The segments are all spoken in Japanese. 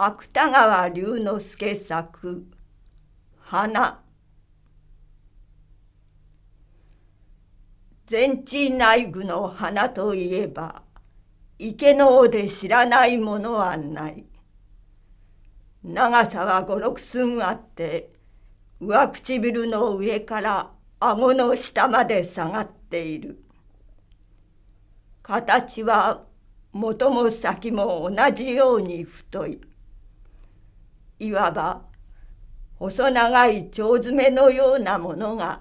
芥川龍之介作「花」全地内具の花といえば池の尾で知らないものはない長さは五六寸あって上唇の上から顎の下まで下がっている形は元も先も同じように太いいわば細長い腸爪のようなものが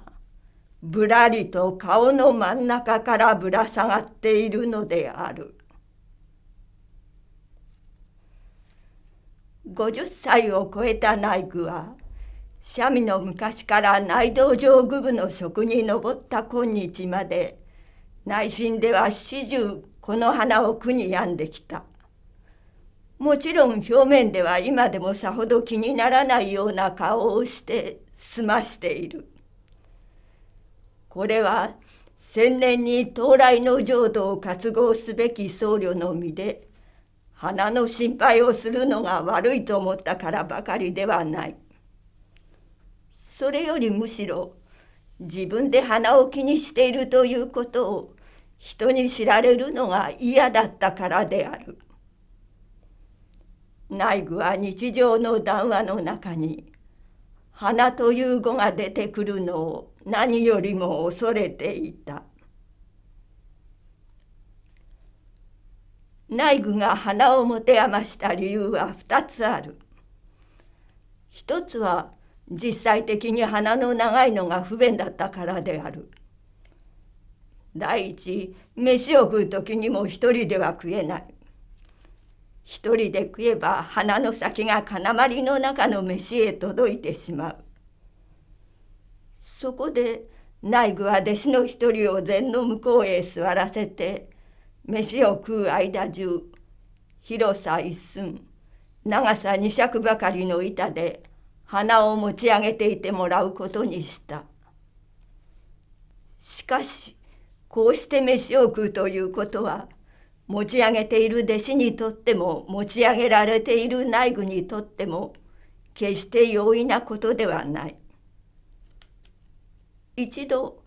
ぶらりと顔の真ん中からぶら下がっているのである50歳を超えた内具は三味の昔から内道上具部の職に上った今日まで内心では始終この花を苦に病んできた。もちろん表面では今でもさほど気にならないような顔をして済ましているこれは千年に到来の浄土を活合すべき僧侶の身で花の心配をするのが悪いと思ったからばかりではないそれよりむしろ自分で鼻を気にしているということを人に知られるのが嫌だったからである。内部は日常の談話の中に「花」という語が出てくるのを何よりも恐れていた内部が花を持て余した理由は2つある一つは実際的に花の長いのが不便だったからである第一飯を食う時にも一人では食えない一人で食えば花の先が金まりの中の飯へ届いてしまう。そこで内具は弟子の一人を禅の向こうへ座らせて飯を食う間中広さ一寸長さ二尺ばかりの板で花を持ち上げていてもらうことにした。しかしこうして飯を食うということは持ち上げている弟子にとっても持ち上げられている内部にとっても決して容易なことではない。一度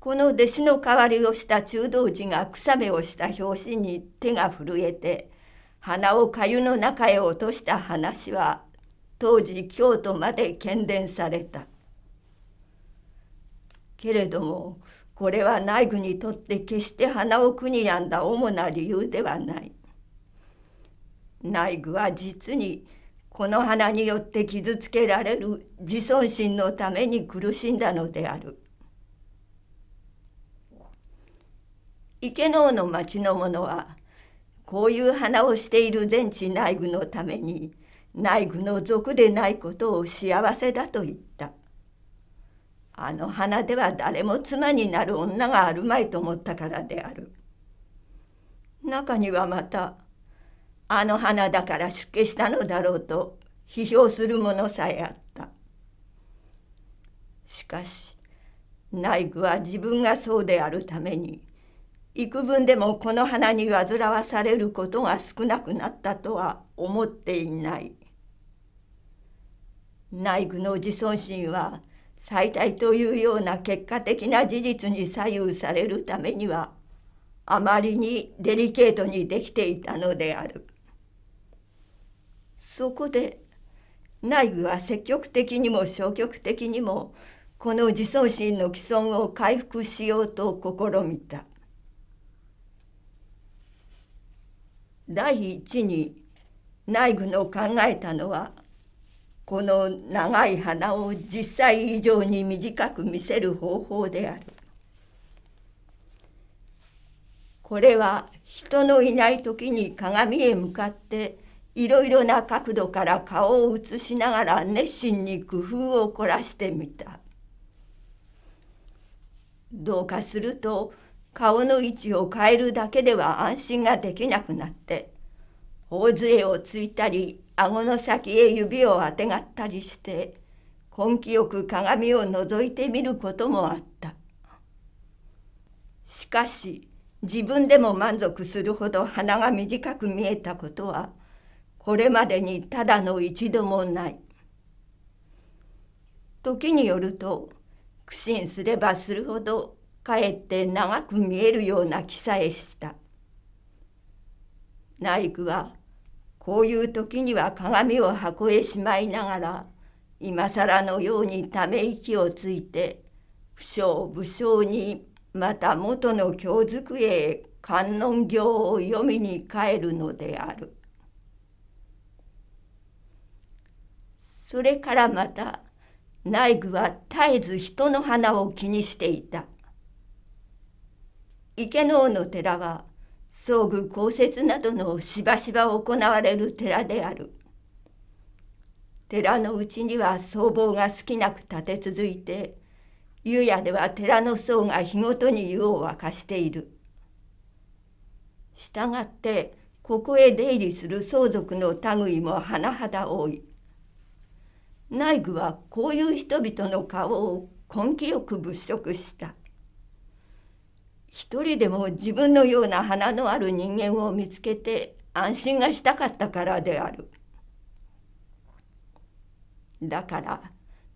この弟子の代わりをした中道寺が草目をした拍子に手が震えて鼻を粥の中へ落とした話は当時京都まで喧伝された。けれどもこれは内具にとって決して鼻を苦にやんだ主な理由ではない内具は実にこの花によって傷つけられる自尊心のために苦しんだのである池能の町の者はこういう花をしている全知内具のために内具の族でないことを幸せだと言った。あの花では誰も妻になる女があるまいと思ったからである中にはまたあの花だから出家したのだろうと批評するものさえあったしかし内具は自分がそうであるために幾分でもこの花に煩わされることが少なくなったとは思っていない内具の自尊心は最大というような結果的な事実に左右されるためにはあまりにデリケートにできていたのであるそこで内部は積極的にも消極的にもこの自尊心の既存を回復しようと試みた第一に内部の考えたのはこの長い鼻を実際以上に短く見せる方法である。これは人のいない時に鏡へ向かっていろいろな角度から顔を映しながら熱心に工夫を凝らしてみた。どうかすると顔の位置を変えるだけでは安心ができなくなって頬杖をついたり顎の先へ指をあてがったりして根気よく鏡を覗いてみることもあったしかし自分でも満足するほど鼻が短く見えたことはこれまでにただの一度もない時によると苦心すればするほどかえって長く見えるような気さえした内イはこういう時には鏡を箱へしまいながら今更のようにため息をついて不詳不将にまた元の教机へ観音行を読みに帰るのである。それからまた内具は絶えず人の花を気にしていた。池の王の寺は葬具公設などのしばしば行われる寺である寺のうちには僧帽が好きなく立て続いて湯屋では寺の僧が日ごとに湯を沸かしているしたがってここへ出入りする相続の類も甚だ多い内具はこういう人々の顔を根気よく物色した。一人でも自分のような花のある人間を見つけて安心がしたかったからである。だから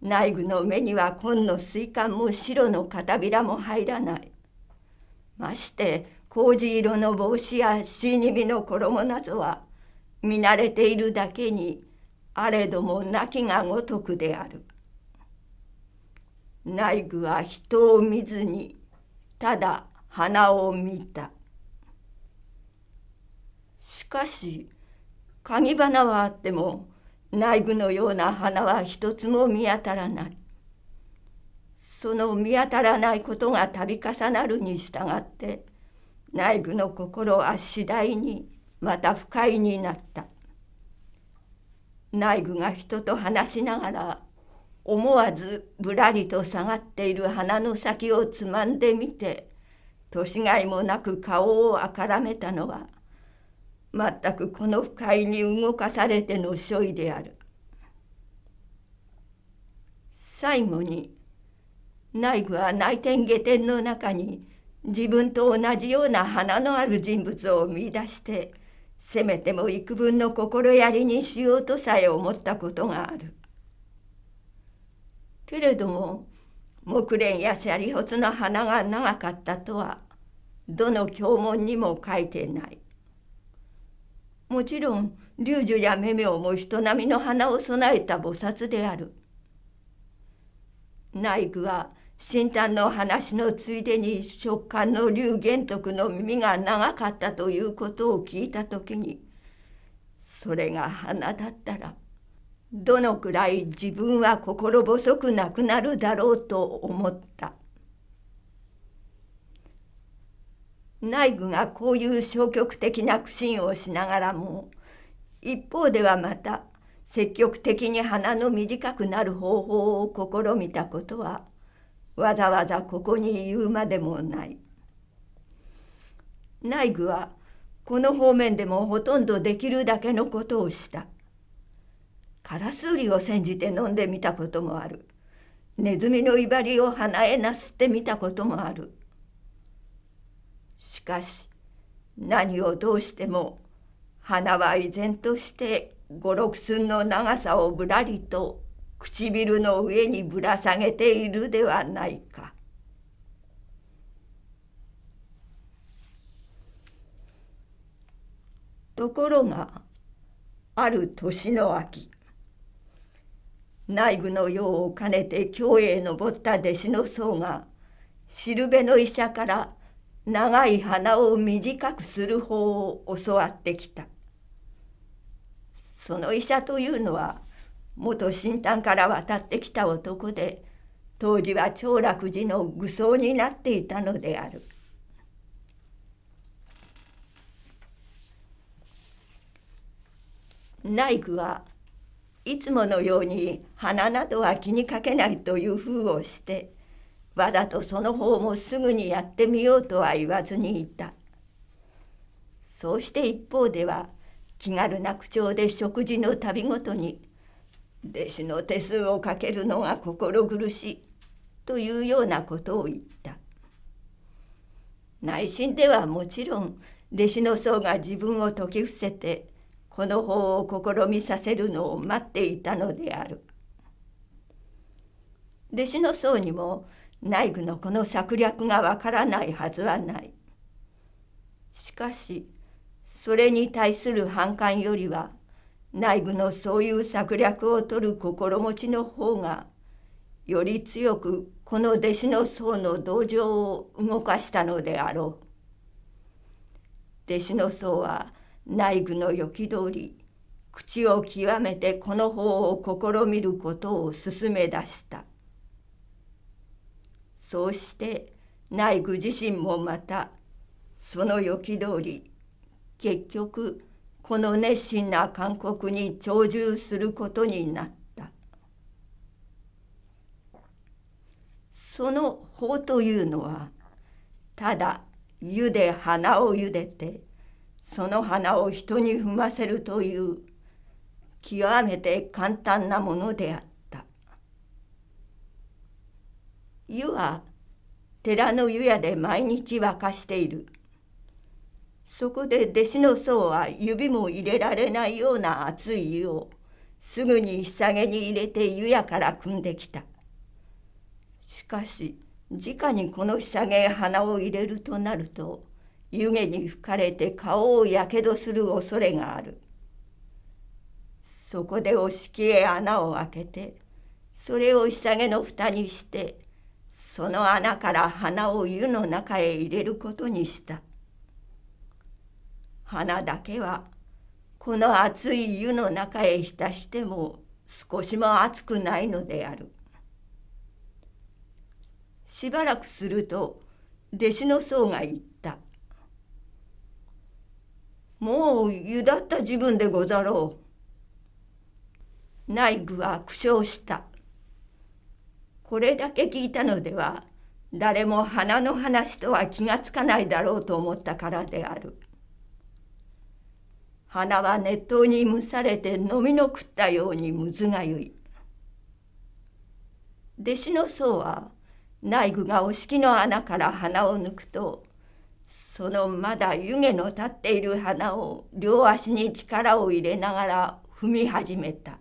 内具の目には紺の水管も白の片びらも入らない。まして麹色の帽子や死にニの衣などは見慣れているだけにあれども泣きがごとくである。内具は人を見ずにただ花を見たしかし鍵花はあっても内具のような花は一つも見当たらないその見当たらないことが度重なるに従って内具の心は次第にまた不快になった内具が人と話しながら思わずぶらりと下がっている花の先をつまんでみて年がいもなく顔をあからめたのは全くこの不快に動かされての所為である最後に内部は内転下転の中に自分と同じような鼻のある人物を見出してせめても幾分の心やりにしようとさえ思ったことがあるけれども木蓮やシャリホツの花が長かったとはどの経文にも書いてないもちろん龍樹やメメオも人並みの花を備えた菩薩である内宮は新丹の話のついでに食感の龍玄徳の耳が長かったということを聞いた時にそれが花だったら「どのくらい自分は心細くなくなるだろうと思った内部がこういう消極的な苦心をしながらも一方ではまた積極的に鼻の短くなる方法を試みたことはわざわざここに言うまでもない。内部はこの方面でもほとんどできるだけのことをした。カラスウリを煎じて飲んでみたこともあるネズミの威張りを鼻へなすってみたこともあるしかし何をどうしても鼻は依然として五六寸の長さをぶらりと唇の上にぶら下げているではないか。ところがある年の秋内具の用を兼ねて京へ登った弟子の僧がしるべの医者から長い鼻を短くする法を教わってきたその医者というのは元新丹から渡ってきた男で当時は長楽寺の愚僧になっていたのである内宮はいつものように鼻などは気にかけないという風をしてわざとその方もすぐにやってみようとは言わずにいたそうして一方では気軽な口調で食事の度ごとに弟子の手数をかけるのが心苦しいというようなことを言った内心ではもちろん弟子の僧が自分を説き伏せてこの法を試みさせるのを待っていたのである弟子の僧にも内部のこの策略がわからないはずはないしかしそれに対する反感よりは内部のそういう策略を取る心持ちの方がより強くこの弟子の僧の同情を動かしたのであろう。弟子の僧は内具のよき通り口を極めてこの法を試みることを勧め出したそうして内具自身もまたそのよき通り結局この熱心な勧告に長寿することになったその法というのはただ湯で花をゆでてその花を人に踏ませるという極めて簡単なものであった湯は寺の湯屋で毎日沸かしているそこで弟子の僧は指も入れられないような熱い湯をすぐにひさげに入れて湯屋から汲んできたしかし直にこのひさげへ花を入れるとなると湯気に吹かれて顔をやけどする恐れがあるそこでお敷へ穴を開けてそれをひさげの蓋にしてその穴から花を湯の中へ入れることにした花だけはこの熱い湯の中へ浸しても少しも熱くないのであるしばらくすると弟子の僧が言った「もうゆだった自分でござろう。内具は苦笑した。これだけ聞いたのでは誰も花の話とは気がつかないだろうと思ったからである。花は熱湯に蒸されて飲みの食ったようにむずがゆい。弟子の僧は内具がお式の穴から花を抜くとそのまだ湯気の立っている花を両足に力を入れながら踏み始めた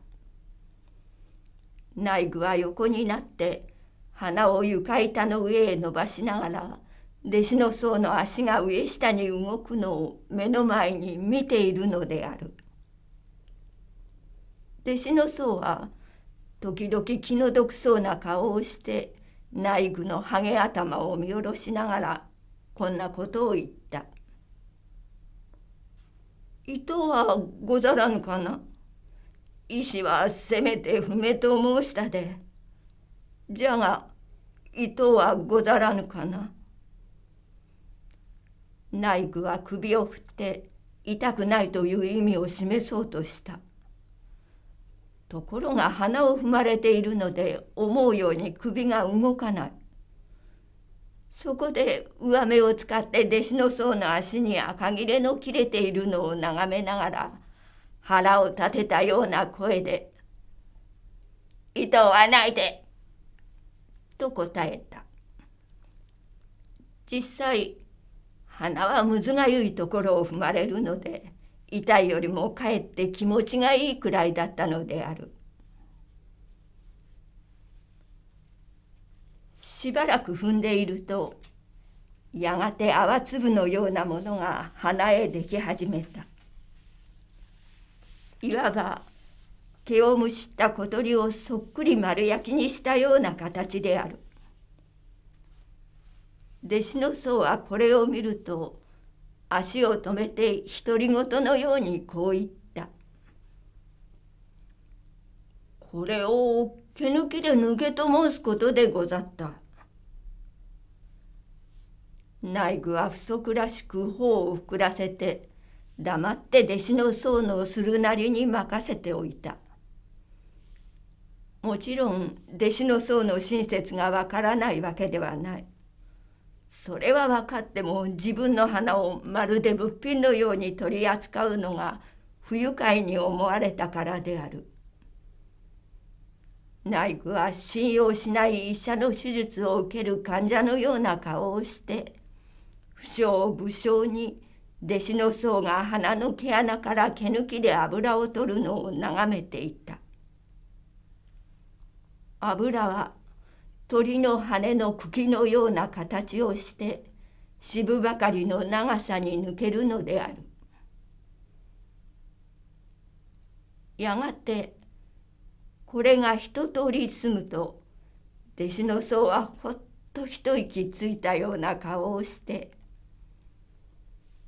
内具は横になって花を床板の上へ伸ばしながら弟子の僧の足が上下に動くのを目の前に見ているのである弟子の僧は時々気の毒そうな顔をして内具のハゲ頭を見下ろしながらこんなことを言った。糸はござらぬかな意志はせめて不明と申したで。じゃが糸はござらぬかな内具は首を振って痛くないという意味を示そうとした。ところが鼻を踏まれているので思うように首が動かない。そこで上目を使って弟子の僧の足に赤切れの切れているのを眺めながら腹を立てたような声で「糸はないで!」と答えた実際鼻はむずがゆいところを踏まれるので痛いよりもかえって気持ちがいいくらいだったのである。しばらく踏んでいるとやがて泡粒のようなものが鼻へでき始めたいわば毛をむしった小鳥をそっくり丸焼きにしたような形である弟子の僧はこれを見ると足を止めて独り言のようにこう言った「これを毛抜きで抜けと申すことでござった」。内具は不足らしく頬を膨らせて黙って弟子の僧のするなりに任せておいたもちろん弟子の僧の親切がわからないわけではないそれは分かっても自分の花をまるで物品のように取り扱うのが不愉快に思われたからである内具は信用しない医者の手術を受ける患者のような顔をして不祥武将に弟子の僧が鼻の毛穴から毛抜きで油を取るのを眺めていた油は鳥の羽の茎のような形をして渋ばかりの長さに抜けるのであるやがてこれが一通り済むと弟子の僧はほっと一息ついたような顔をして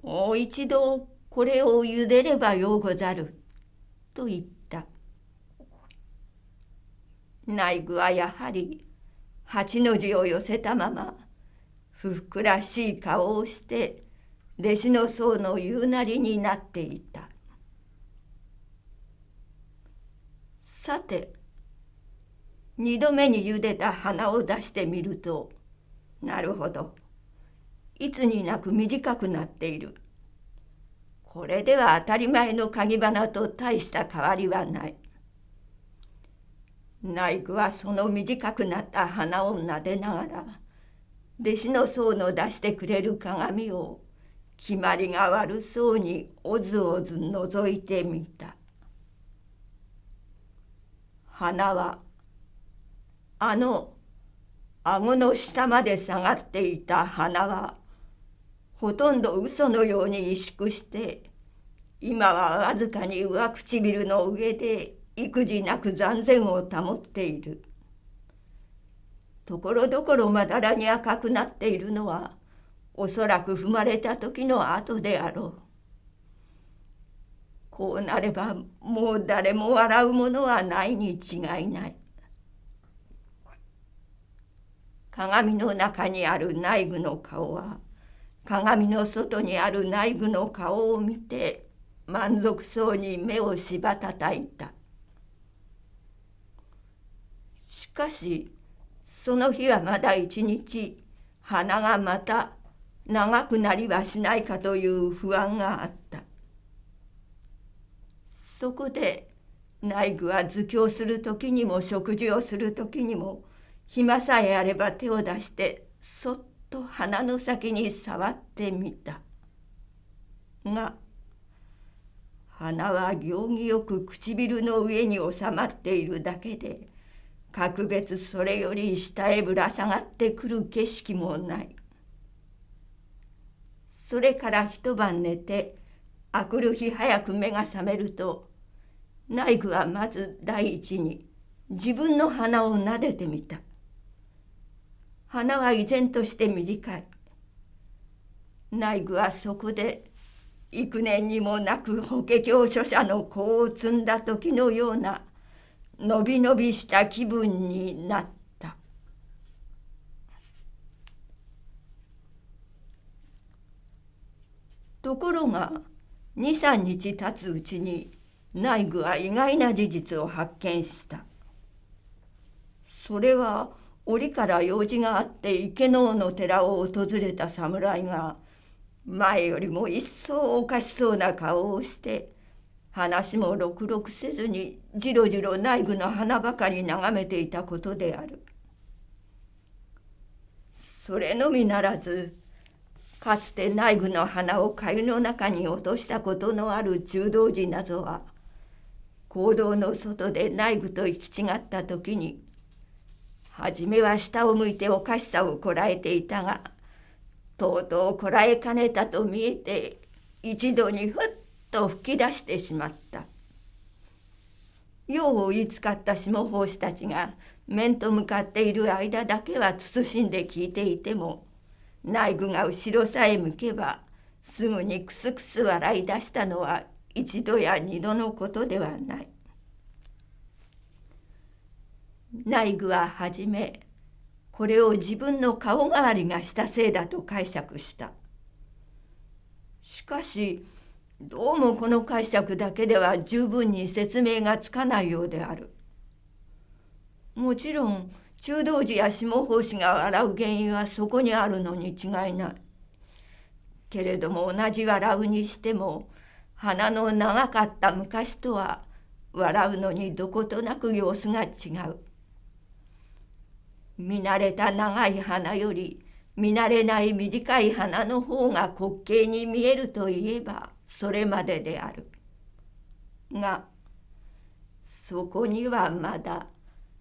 もう一度これを茹でればようござる」と言った内具はやはり八の字を寄せたまま不服らしい顔をして弟子の僧の言うなりになっていたさて二度目に茹でた花を出してみるとなるほどいつになく短くなっているこれでは当たり前の鍵花と大した変わりはない内具はその短くなった花を撫でながら弟子の僧の出してくれる鏡を決まりが悪そうにおずおず覗いてみた花はあの顎の下まで下がっていた花はほとんど嘘のように萎縮して今はわずかに上唇の上で育児なく残然を保っているところどころまだらに赤くなっているのはおそらく踏まれた時の跡であろうこうなればもう誰も笑うものはないに違いない鏡の中にある内部の顔は鏡の外にある内部の顔を見て満足そうに目をしばたたいたしかしその日はまだ一日鼻がまた長くなりはしないかという不安があったそこで内具は図教する時にも食事をする時にも暇さえあれば手を出してそっと鼻の先に触ってみたが鼻は行儀よく唇の上に収まっているだけで格別それより下へぶら下がってくる景色もないそれから一晩寝て明くる日早く目が覚めると内部はまず第一に自分の鼻を撫でてみた。花は依然として短い内具はそこで幾年にもなく法華経書者の功を積んだ時のようなのびのびした気分になったところが23日経つうちに内具は意外な事実を発見したそれは折から用事があって池能の寺を訪れた侍が前よりも一層おかしそうな顔をして話もろくろくせずにじろじろ内部の花ばかり眺めていたことであるそれのみならずかつて内部の花を粥の中に落としたことのある中道寺なは行動の外で内部と行き違った時に初めは下を向いておかしさをこらえていたがとうとうこらえかねたと見えて一度にふっと吹き出してしまった用を言いつかった下法師たちが面と向かっている間だけは慎んで聞いていても内部が後ろさえ向けばすぐにくすくす笑い出したのは一度や二度のことではない。内具ははじめこれを自分の顔代わりがしたせいだと解釈したしかしどうもこの解釈だけでは十分に説明がつかないようであるもちろん中道寺や下法師が笑う原因はそこにあるのに違いないけれども同じ笑うにしても鼻の長かった昔とは笑うのにどことなく様子が違う。見慣れた長い花より見慣れない短い花の方が滑稽に見えるといえばそれまでである。がそこにはまだ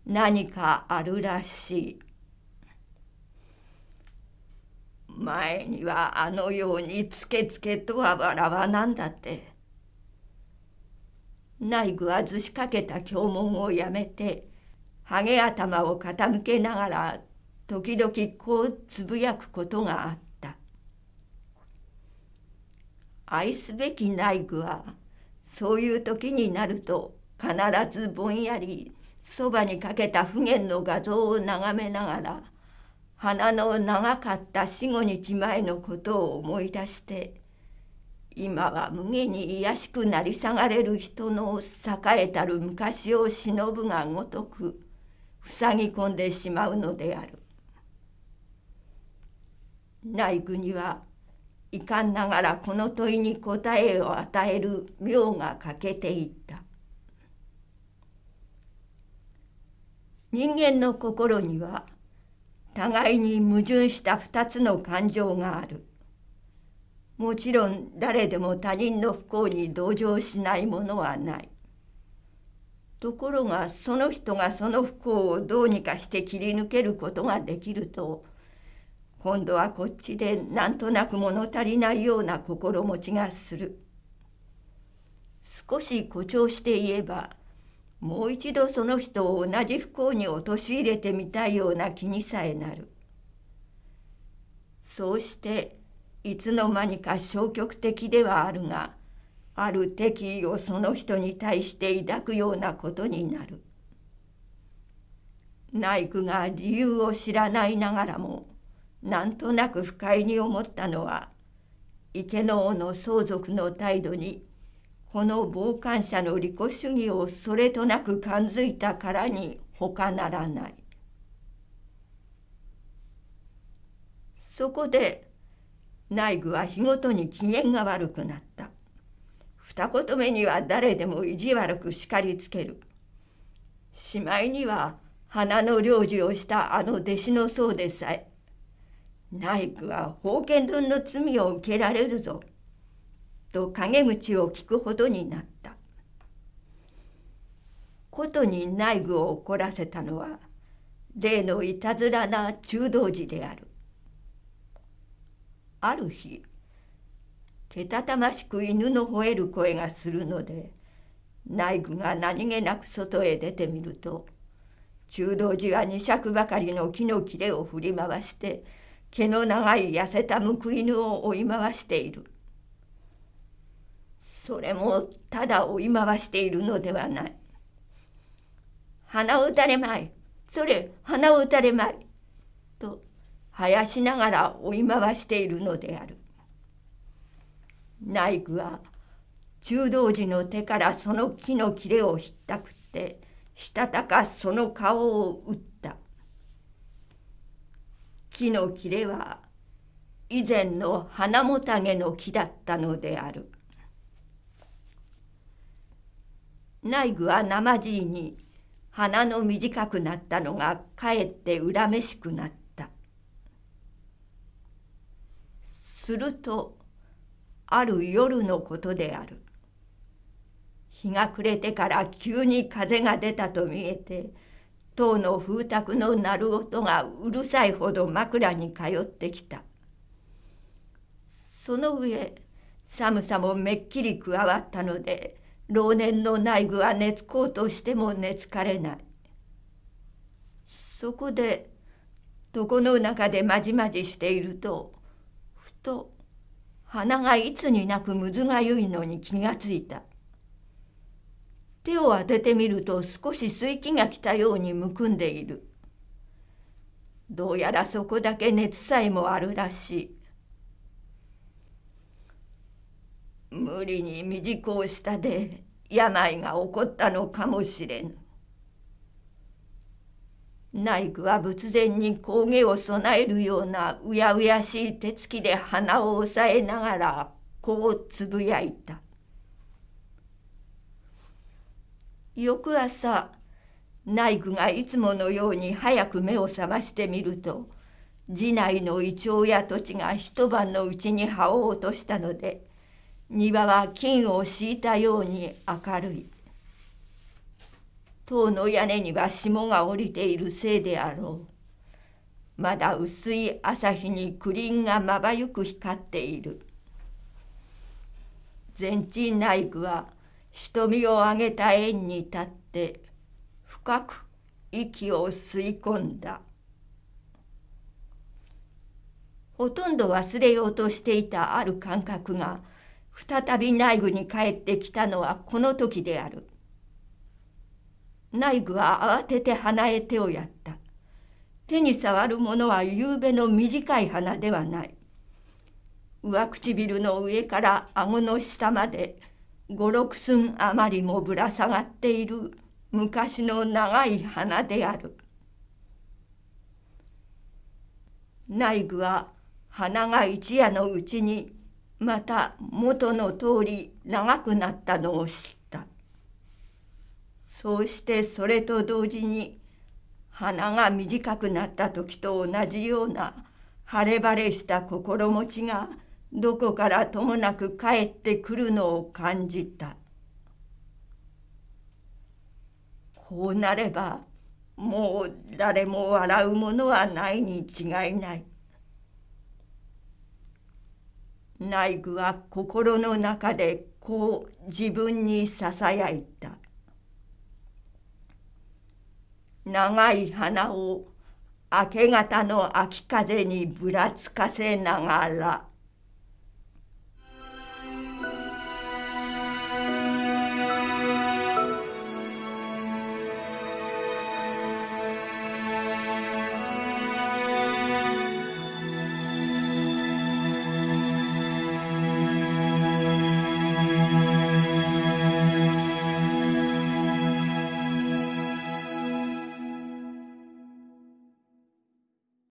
何かあるらしい。前にはあのようにつけつけとは笑わなんだって。内具はずしかけた経文をやめてハゲ頭を傾けながら時々こうつぶやくことがあった愛すべき内具はそういう時になると必ずぼんやりそばにかけた不言の画像を眺めながら花の長かった四五日前のことを思い出して今は無限に癒しくなり下がれる人の栄えたる昔を忍ぶがごとく塞ぎ込んでしまうのである内国は遺憾ながらこの問いに答えを与える妙が欠けていった人間の心には互いに矛盾した2つの感情があるもちろん誰でも他人の不幸に同情しないものはないところがその人がその不幸をどうにかして切り抜けることができると今度はこっちでなんとなく物足りないような心持ちがする少し誇張して言えばもう一度その人を同じ不幸に陥れてみたいような気にさえなるそうしていつの間にか消極的ではあるがある敵意をその人に対して抱くようなことになる内宮が理由を知らないながらもなんとなく不快に思ったのは池の王の相続の態度にこの傍観者の利己主義をそれとなく感づいたからに他ならないそこで内具は日ごとに機嫌が悪くなった二言目には誰でも意地悪く叱りつけるしまいには花の領事をしたあの弟子の僧でさえ内宮は封建分の罪を受けられるぞと陰口を聞くほどになったことに内部を怒らせたのは例のいたずらな中道寺であるある日けたたましく犬の吠える声がするので内部が何気なく外へ出てみると中道寺が二尺ばかりの木の切れを振り回して毛の長い痩せた報い犬を追い回しているそれもただ追い回しているのではない鼻を打たれまいそれ鼻を打たれまいと生やしながら追い回しているのである内具は中道寺の手からその木の切れをひったくってしたたかその顔を打った木の切れは以前の花もたげの木だったのである内具は生じいに花の短くなったのがかえって恨めしくなったするとある夜のことである日が暮れてから急に風が出たと見えて塔の風卓の鳴る音がうるさいほど枕に通ってきたその上寒さもめっきり加わったので老年の内部は寝つこうとしても寝つかれないそこで床の中でまじまじしているとふと鼻がいつになくむずがゆいのに気がついた手を当ててみると少し水気が来たようにむくんでいるどうやらそこだけ熱さえもあるらしい無理に短熟したで病が起こったのかもしれぬ。内具は仏前に光芸を備えるようなうやうやしい手つきで鼻を押さえながらこうつぶやいた翌朝内具がいつものように早く目を覚ましてみると寺内のイチョウや土地が一晩のうちに葉を落としたので庭は金を敷いたように明るい。塔の屋根には霜が降りているせいであろうまだ薄い朝日にクリンがまばゆく光っている全鎮内具は瞳を上げた円に立って深く息を吸い込んだほとんど忘れようとしていたある感覚が再び内部に帰ってきたのはこの時である。内具は慌てて鼻へ手をやった手に触るものは夕べの短い鼻ではない上唇の上から顎の下まで五六寸余りもぶら下がっている昔の長い花である内具は花が一夜のうちにまた元の通り長くなったのを知った。そうしてそれと同時に鼻が短くなった時と同じような晴れ晴れした心持ちがどこからともなく帰ってくるのを感じたこうなればもう誰も笑うものはないに違いない内具は心の中でこう自分にささやいた長い鼻を明け方の秋風にぶらつかせながら